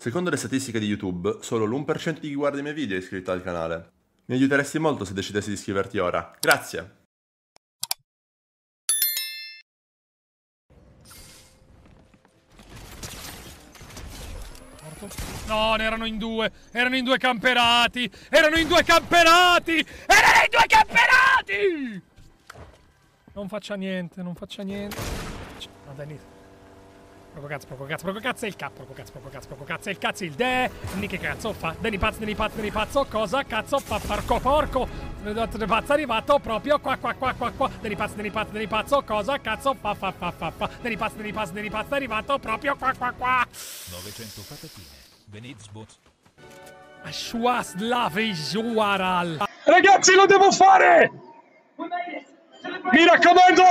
Secondo le statistiche di YouTube, solo l'1% di chi guarda i miei video è iscritto al canale. Mi aiuteresti molto se decidessi di iscriverti ora. Grazie! No, ne erano in due! Erano in due camperati! Erano in due camperati! Erano in due camperati! Non faccia niente, non faccia niente. No, dai, Poco cazzo, poco cazzo, poco cazzo, il K, poco cazzo, poco cazzo, poco cazzo, il cazzo, il de... Ni che cazzo fa? Deni pazzo, deni pazzo, deni pazzo, cosa cazzo fa? Parco, porco! Eh, deni pazzo arrivato proprio qua, qua, qua, qua, qua. Deni pazzo, deni pazzo, deni pazzo, cosa cazzo fa, fa, fa, fa, fa. Deni pazzo, deni pazzo, deni pazzo arrivato proprio qua, qua, qua. 900 patatine. Venizbot. Ashwaslavijuaral. Ragazzi, lo devo fare! Mi raccomando,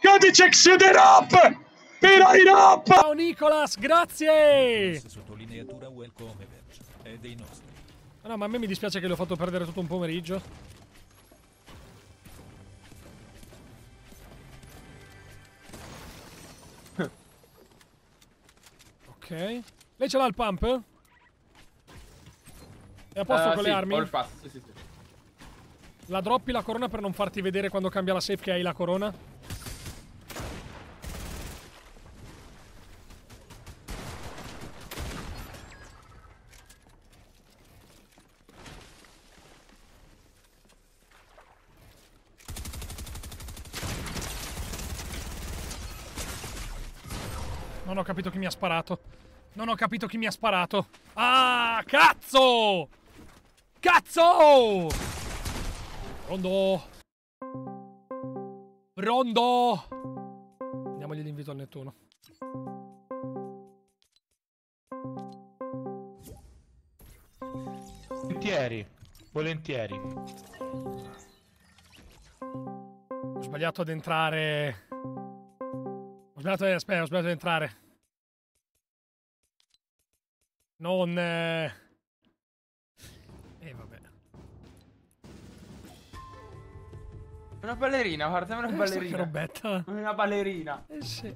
codice Xuderap! Tira in up! Ciao Nicolas, grazie! Sottolineatura welcome è dei nostri. No, ma a me mi dispiace che l'ho fatto perdere tutto un pomeriggio. ok. Lei ce l'ha il pump? È a posto uh, con sì, le armi? Il pass, sì, sì, sì. La droppi la corona per non farti vedere quando cambia la safe che hai la corona? Non ho capito chi mi ha sparato. Non ho capito chi mi ha sparato. Ah, cazzo! Cazzo! Rondo! Rondo! Andiamogli l'invito al Nettuno. Volentieri, volentieri. Ho sbagliato ad entrare. Ho sbagliato, eh, aspetta, ho sbagliato ad entrare. Non... E eh. eh... vabbè. Una ballerina, guarda, una eh, ballerina. robetta. Una ballerina. Eh sì.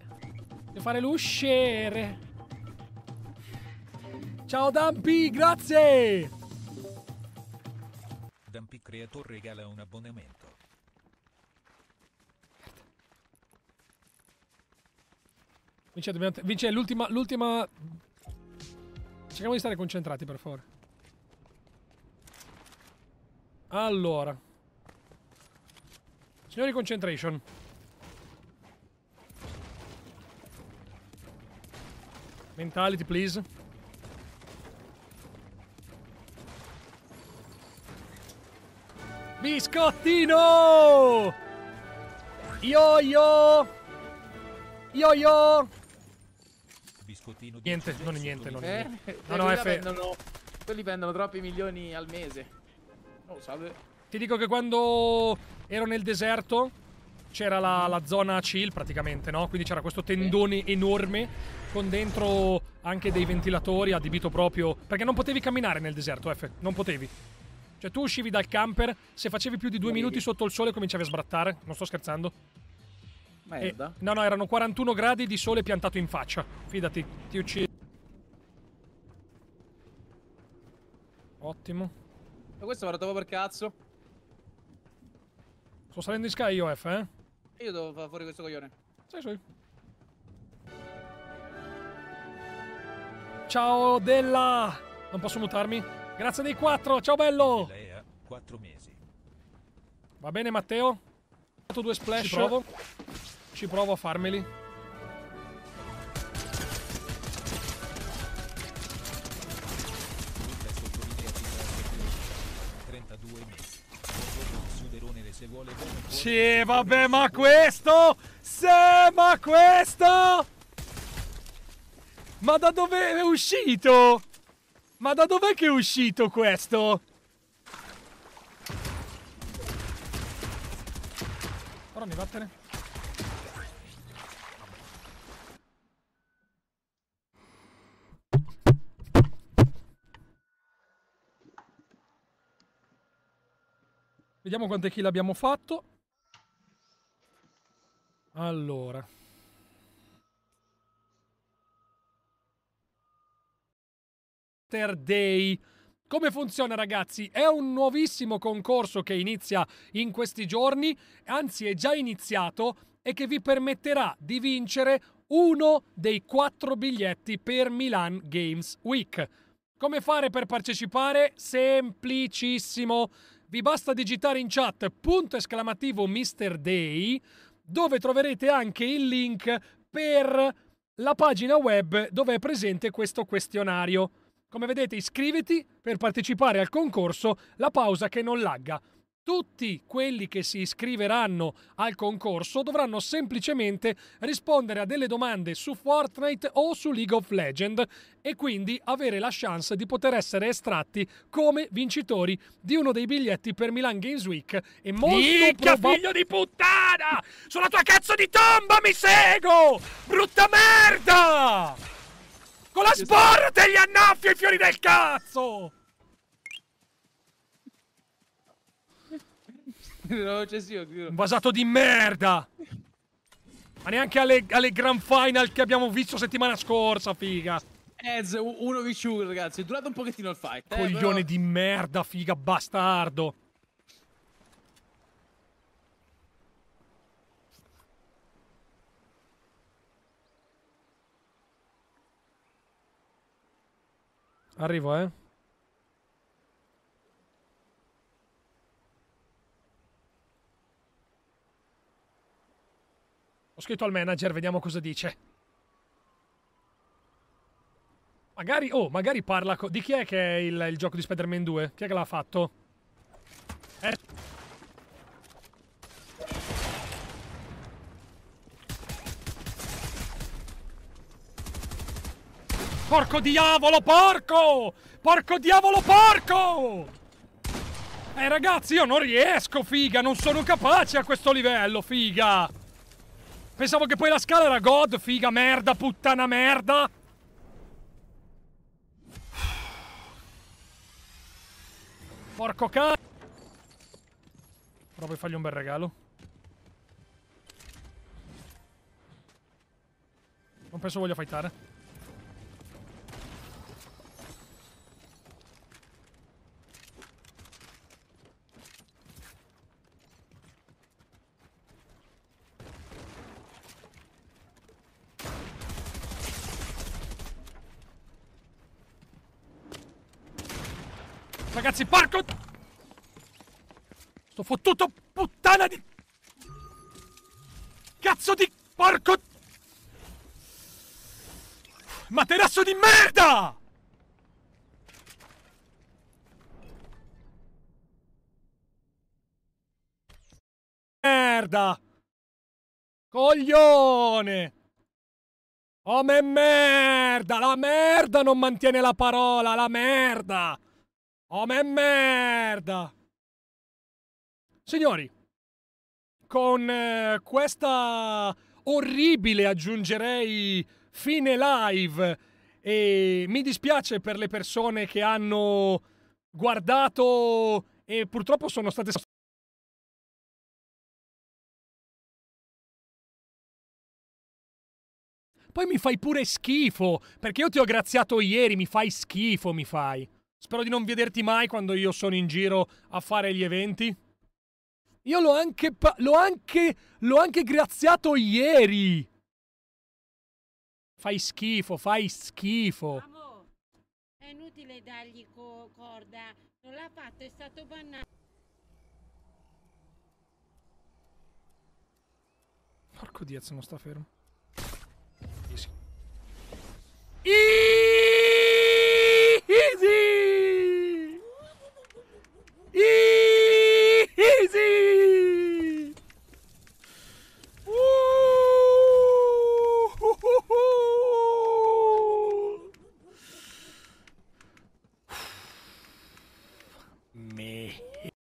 Devo fare l'usciere. Ciao Dampi, grazie! Dampi Creator regala un abbonamento. Vince, dobbiamo... Vince, l'ultima... l'ultima Cerchiamo di stare concentrati, per favore. Allora. Signori concentration. Mentality, please. Biscottino! Yo yo! Yo yo! Niente, niente, non è niente, non è niente. Eh? No, no, eh, F... vendono, quelli vendono troppi milioni al mese. Oh, salve. Ti dico che quando ero nel deserto c'era la, la, zona chill praticamente, no? Quindi c'era questo tendone enorme con dentro anche dei ventilatori adibito proprio... Perché non potevi camminare nel deserto, F, non potevi. Cioè tu uscivi dal camper, se facevi più di due Arrivi. minuti sotto il sole cominciavi a sbrattare, non sto scherzando. Merda. E, eh, no, no, erano 41 gradi di sole piantato in faccia. Fidati, ti uccido. Ottimo. E questo va lo trovo per cazzo. Sto salendo in sky io, F, eh. Io devo fare fuori questo coglione. Sì, sì. Ciao Della! Non posso mutarmi? Grazie dei quattro, ciao bello! Lei ha 4 mesi. Va bene Matteo? Ho fatto due splash. Ci provo. Ci provo a farmeli. Sì, vabbè, ma questo! Se, ma questo! Ma da dove è uscito? Ma da dov'è che è uscito questo? Ora mi vattene. Vediamo quante kill abbiamo fatto. Allora. Saturday. Come funziona ragazzi? È un nuovissimo concorso che inizia in questi giorni, anzi è già iniziato e che vi permetterà di vincere uno dei quattro biglietti per Milan Games Week. Come fare per partecipare? Semplicissimo vi basta digitare in chat punto esclamativo Mr. Day dove troverete anche il link per la pagina web dove è presente questo questionario. Come vedete iscriviti per partecipare al concorso La pausa che non lagga. Tutti quelli che si iscriveranno al concorso dovranno semplicemente rispondere a delle domande su Fortnite o su League of Legends e quindi avere la chance di poter essere estratti come vincitori di uno dei biglietti per Milan Games Week e molto Nicchia, proba- figlio di puttana! Sulla tua cazzo di tomba mi seguo! Brutta merda! Con la sborra esatto. te li annaffio i fiori del cazzo! no, eccessivo, Un basato di merda! Ma neanche alle, alle, grand final che abbiamo visto settimana scorsa, figa! Ez eh, 1v1, ragazzi, è durato un pochettino il fight. Coglione eh, però... di merda, figa, bastardo! Arrivo, eh. Ho scritto al manager, vediamo cosa dice. Magari, oh, magari parla di chi è che è il, il gioco di Spider-Man 2? Chi è che l'ha fatto? Eh? Porco diavolo, porco! Porco diavolo, porco! Eh ragazzi, io non riesco, figa, non sono capace a questo livello, figa! Pensavo che poi la scala era god, figa merda, puttana merda. Porco cazzo. Provo a fargli un bel regalo. Non penso voglia fightare. Ragazzi, parco! Sto fottuto puttana di... Cazzo di... Porco... Materasso di merda! Merda! Coglione! Come merda! La merda non mantiene la parola, la merda! Oh, Come merda! Signori, con eh, questa orribile, aggiungerei, fine live, e mi dispiace per le persone che hanno guardato e purtroppo sono state... Poi mi fai pure schifo, perché io ti ho graziato ieri, mi fai schifo, mi fai. Spero di non vederti mai quando io sono in giro a fare gli eventi. Io l'ho anche, l'ho anche, l'ho anche graziato ieri. Fai schifo, fai schifo. Bravo. È inutile dargli co corda. Non l'ha fatto, è stato bannato. Porco diazzo, non sta fermo. Easy. Easy!